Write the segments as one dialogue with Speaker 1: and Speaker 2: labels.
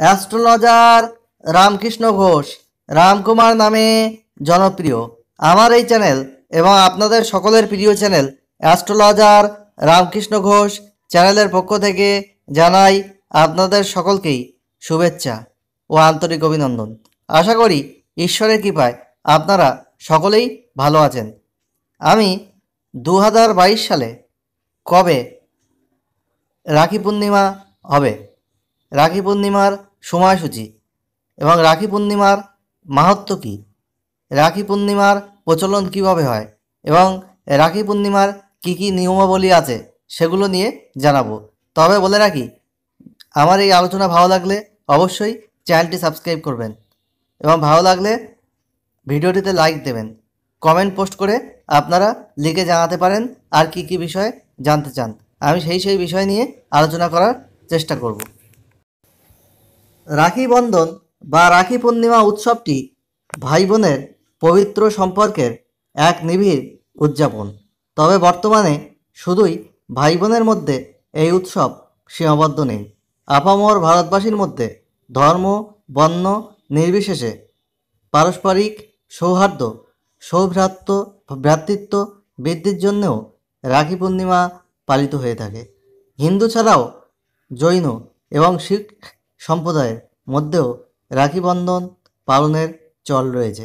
Speaker 1: astrologer Ramakrishna Ghosh Ramkumar নামে জনপ্রিয় আমার এই চ্যানেল এবং আপনাদের সকলের প্রিয় চ্যানেল অ্যাস্ট্রোলজার রামকৃষ্ণ ঘোষ চ্যানেলের পক্ষ থেকে জানাই আপনাদের সকলকেই শুভেচ্ছা ও আন্তরিক অভিনন্দন আশা করি ঈশ্বরের কৃপায় আপনারা সকলেই ভালো আছেন আমি দু সালে কবে রাখি পূর্ণিমা হবে রাখি পূর্ণিমার সময়সূচি এবং রাখি পূর্ণিমার মাহাত্ম কী রাখি পূর্ণিমার প্রচলন কিভাবে হয় এবং রাখি পূর্ণিমার কি কি নিয়মাবলী আছে সেগুলো নিয়ে জানাবো তবে বলে রাখি আমার এই আলোচনা ভালো লাগলে অবশ্যই চ্যানেলটি সাবস্ক্রাইব করবেন এবং ভালো লাগলে ভিডিওটিতে লাইক দেবেন কমেন্ট পোস্ট করে আপনারা লিখে জানাতে পারেন আর কি কি বিষয়ে জানতে চান আমি সেই সেই বিষয় নিয়ে আলোচনা করার চেষ্টা করবো রাখি বন্ধন বা রাখি পূর্ণিমা উৎসবটি ভাই বোনের পবিত্র সম্পর্কের এক নিবিড় উদযাপন তবে বর্তমানে শুধুই ভাই বোনের মধ্যে এই উৎসব সীমাবদ্ধ নেই আপামর ভারতবাসীর মধ্যে ধর্ম বর্ণ নির্বিশেষে পারস্পরিক সৌহার্দ্য সৌভ্রাত্য ভ্রাতৃত্ব বৃদ্ধির জন্যেও রাখি পূর্ণিমা পালিত হয়ে থাকে হিন্দু ছাড়াও জৈন এবং শিখ সম্প্রদায়ের মধ্যেও রাখি বন্ধন পালনের চল রয়েছে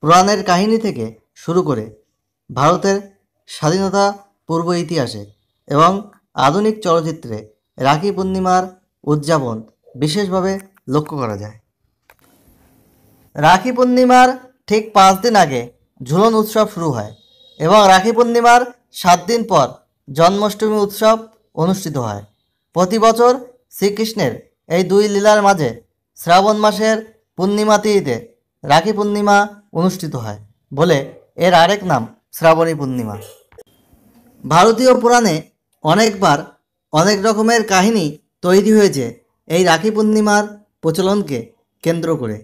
Speaker 1: পুরাণের কাহিনী থেকে শুরু করে ভারতের স্বাধীনতা পূর্ব ইতিহাসে এবং আধুনিক চলচ্চিত্রে রাখি পূর্ণিমার উদযাপন বিশেষভাবে লক্ষ্য করা যায় রাখি পূর্ণিমার ঠিক পাঁচ দিন আগে ঝুলন উৎসব শুরু হয় এবং রাখি পূর্ণিমার সাত দিন পর জন্মাষ্টমী উৎসব অনুষ্ঠিত হয় প্রতি বছর শ্রীকৃষ্ণের এই দুই লীলার মাঝে শ্রাবণ মাসের পূর্ণিমা তিথিতে রাখি পূর্ণিমা অনুষ্ঠিত হয় বলে এর আরেক নাম শ্রাবণী পূর্ণিমা ভারতীয় পুরাণে অনেকবার অনেক রকমের কাহিনী তৈরি হয়েছে এই রাখি পূর্ণিমার প্রচলনকে কেন্দ্র করে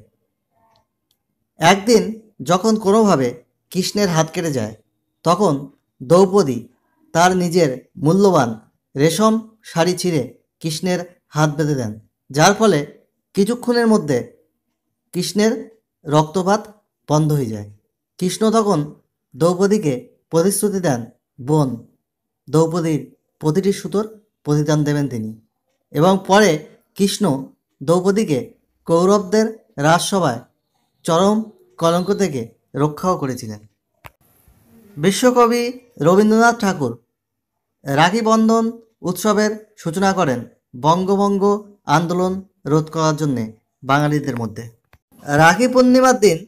Speaker 1: একদিন যখন কোনোভাবে কৃষ্ণের হাত কেটে যায় তখন দ্রৌপদী তার নিজের মূল্যবান রেশম শাড়ি ছিঁড়ে কৃষ্ণের হাত বেঁধে দেন যার ফলে কিছুক্ষণের মধ্যে কৃষ্ণের রক্তপাত বন্ধ হয়ে যায় কৃষ্ণ তখন দ্রৌপদীকে প্রতিশ্রুতি দেন বোন দ্রৌপদীর প্রতিটি সুতোর প্রতিদান দেবেন তিনি এবং পরে কৃষ্ণ দ্রৌপদীকে কৌরবদের রাজসভায় চরম কলঙ্ক থেকে রক্ষাও করেছিলেন বিশ্বকবি রবীন্দ্রনাথ ঠাকুর রাখি বন্ধন উৎসবের সূচনা করেন বঙ্গভঙ্গ আন্দোলন রোধ করার জন্যে বাঙালিদের মধ্যে রাখি পূর্ণিমার দিন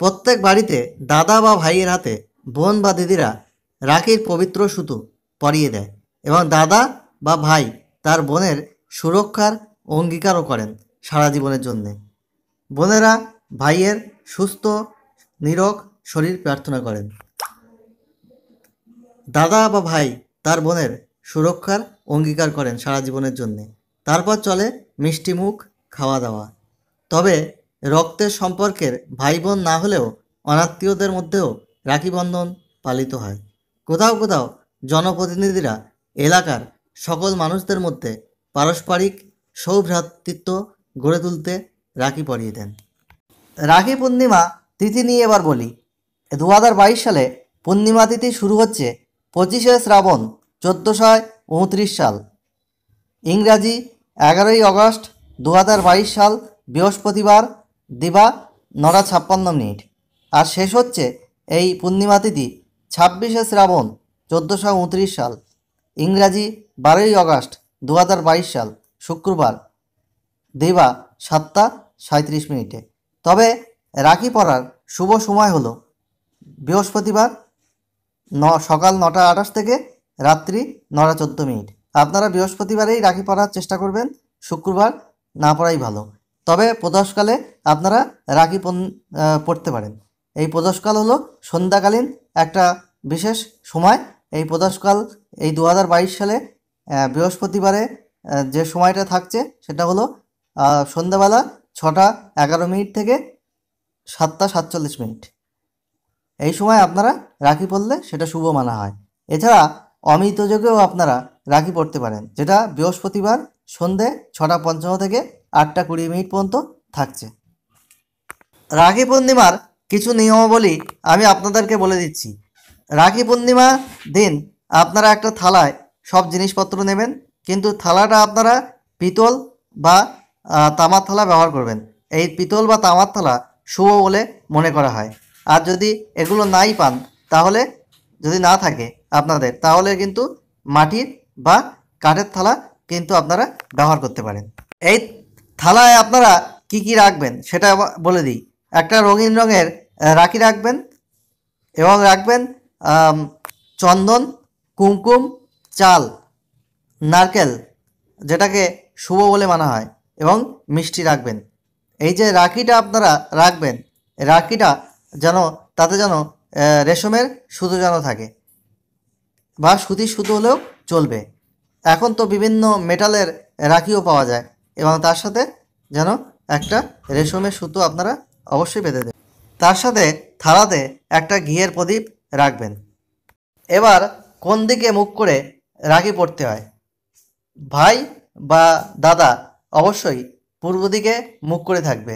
Speaker 1: প্রত্যেক বাড়িতে দাদা বা ভাইয়ের হাতে বোন বা দিদিরা রাখির পবিত্র সুতো পরিয়ে দেয় এবং দাদা বা ভাই তার বোনের সুরক্ষার অঙ্গীকারও করেন সারা জীবনের জন্যে বোনেরা ভাইয়ের সুস্থ নিরক শরীর প্রার্থনা করেন দাদা বা ভাই তার বোনের সুরক্ষার অঙ্গীকার করেন সারা জীবনের জন্যে তারপর চলে মিষ্টিমুখ খাওয়া দাওয়া তবে রক্তের সম্পর্কের ভাই বোন না হলেও অনাত্মীয়দের মধ্যেও রাখিবন্ধন পালিত হয় কোথাও কোথাও জনপ্রতিনিধিরা এলাকার সকল মানুষদের মধ্যে পারস্পরিক সৌভ্রাতৃত্ব গড়ে তুলতে রাখি পরিয়ে দেন রাখি পূর্ণিমা তিথি নিয়ে এবার বলি দু সালে পূর্ণিমা তিথি শুরু হচ্ছে পঁচিশে শ্রাবণ চোদ্দোশয় উনত্রিশ সাল ইংরাজি এগারোই অগস্ট দু সাল বৃহস্পতিবার দিবা নটা ছাপ্পান্ন মিনিট আর শেষ হচ্ছে এই পূর্ণিমা তিথি ছাব্বিশে শ্রাবণ চোদ্দোশো উনত্রিশ সাল ইংরাজি বারোই অগস্ট দু সাল শুক্রবার দিবা সাতটা সাঁত্রিশ মিনিটে তবে রাখি পড়ার শুভ সময় হলো বৃহস্পতিবার ন সকাল নটা আঠাশ থেকে রাত্রি নটা চোদ্দো মিনিট আপনারা বৃহস্পতিবারেই রাখি পরার চেষ্টা করবেন শুক্রবার না পড়াই ভালো তবে প্রদোষকালে আপনারা রাখি পড়তে পারেন এই প্রদোষকাল হলো সন্ধ্যাকালীন একটা বিশেষ সময় এই প্রদোষকাল এই দু সালে বৃহস্পতিবারে যে সময়টা থাকছে সেটা হলো সন্ধ্যাবেলা ছটা এগারো মিনিট থেকে সাতটা সাতচল্লিশ মিনিট এই সময় আপনারা রাখি পড়লে সেটা শুভ মানা হয় এছাড়া অমিত যোগেও আপনারা রাখি পড়তে পারেন যেটা বৃহস্পতিবার সন্ধে ছটা পঞ্চান্ন থেকে আটটা কুড়ি মিনিট পর্যন্ত থাকছে রাখি পূর্ণিমার কিছু নিয়মাবলী আমি আপনাদেরকে বলে দিচ্ছি রাখি পূর্ণিমা দিন আপনারা একটা থালায় সব জিনিসপত্র নেবেন কিন্তু থালাটা আপনারা পিতল বা তামার থালা ব্যবহার করবেন এই পিতল বা তামার থালা শুভ বলে মনে করা হয় আর যদি এগুলো নাই পান তাহলে যদি না থাকে আপনাদের তাহলে কিন্তু মাটির বা কাঠের থালা কিন্তু আপনারা ব্যবহার করতে পারেন এই থালায় আপনারা কি কি রাখবেন সেটা বলে দিই একটা রঙিন রঙের রাখি রাখবেন এবং রাখবেন চন্দন কুমকুম চাল নারকেল যেটাকে শুভ বলে মানা হয় এবং মিষ্টি রাখবেন এই যে রাখিটা আপনারা রাখবেন রাখিটা যেন তাতে যেন রেশমের সুতো যেন থাকে বা সুতি সুতো হলেও চলবে এখন তো বিভিন্ন মেটালের রাখিও পাওয়া যায় এবং তার সাথে যেন একটা রেশমের সুতো আপনারা অবশ্যই বেঁধে দেবেন তার সাথে থালাতে একটা ঘিয়ের প্রদীপ রাখবেন এবার কোন দিকে মুখ করে রাখি পড়তে হয় ভাই বা দাদা অবশ্যই পূর্ব দিকে মুখ করে থাকবে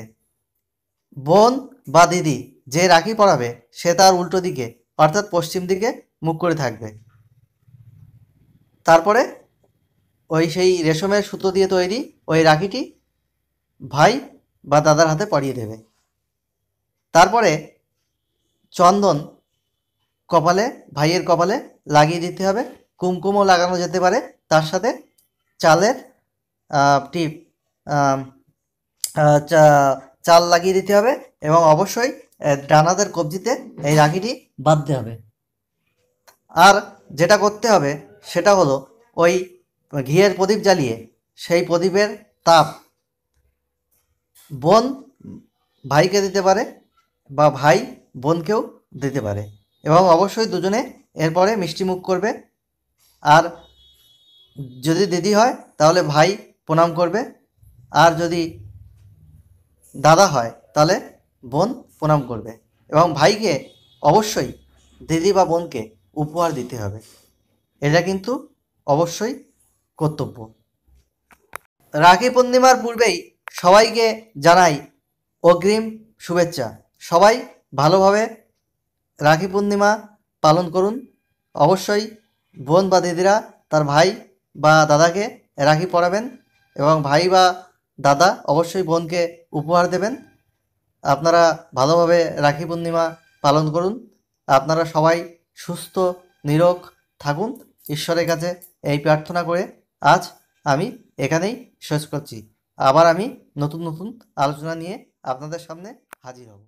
Speaker 1: বোন বা দিদি যে রাখি পড়াবে সে তার উল্টো দিকে অর্থাৎ পশ্চিম দিকে মুখ করে থাকবে তারপরে ওই সেই রেশমের সুতো দিয়ে তৈরি ওই রাখিটি ভাই বা দাদার হাতে পাড়িয়ে দেবে তারপরে চন্দন কপালে ভাইয়ের কপালে লাগিয়ে দিতে হবে কুমকুমও লাগানো যেতে পারে তার সাথে চালের টিপ চাল লাগিয়ে দিতে হবে এবং অবশ্যই ডানাদের কবজিতে এই রাখিটি বাঁধতে হবে আর যেটা করতে হবে সেটা হলো ওই ঘিয়ের প্রদীপ জ্বালিয়ে সেই প্রদীপের তাপ বোন ভাইকে দিতে পারে বা ভাই বোনকেও দিতে পারে এবং অবশ্যই দুজনে এরপরে মিষ্টিমুখ করবে আর যদি দিদি হয় তাহলে ভাই প্রণাম করবে আর যদি দাদা হয় তাহলে বোন প্রণাম করবে এবং ভাইকে অবশ্যই দিদি বা বোনকে উপহার দিতে হবে এটা কিন্তু অবশ্যই কর্তব্য রাখি পূর্ণিমার পূর্বেই সবাইকে জানাই অগ্রিম শুভেচ্ছা সবাই ভালোভাবে রাখি পূর্ণিমা পালন করুন অবশ্যই বোন বা দিদিরা তার ভাই বা দাদাকে রাখি পড়াবেন এবং ভাই বা দাদা অবশ্যই বোনকে উপহার দেবেন আপনারা ভালোভাবে রাখি পূর্ণিমা পালন করুন আপনারা সবাই সুস্থ নিরোগ থাকুন ঈশ্বরের কাছে এই প্রার্থনা করে আজ আমি এখানেই শেষ করছি আবার আমি নতুন নতুন আলোচনা নিয়ে আপনাদের সামনে হাজির হব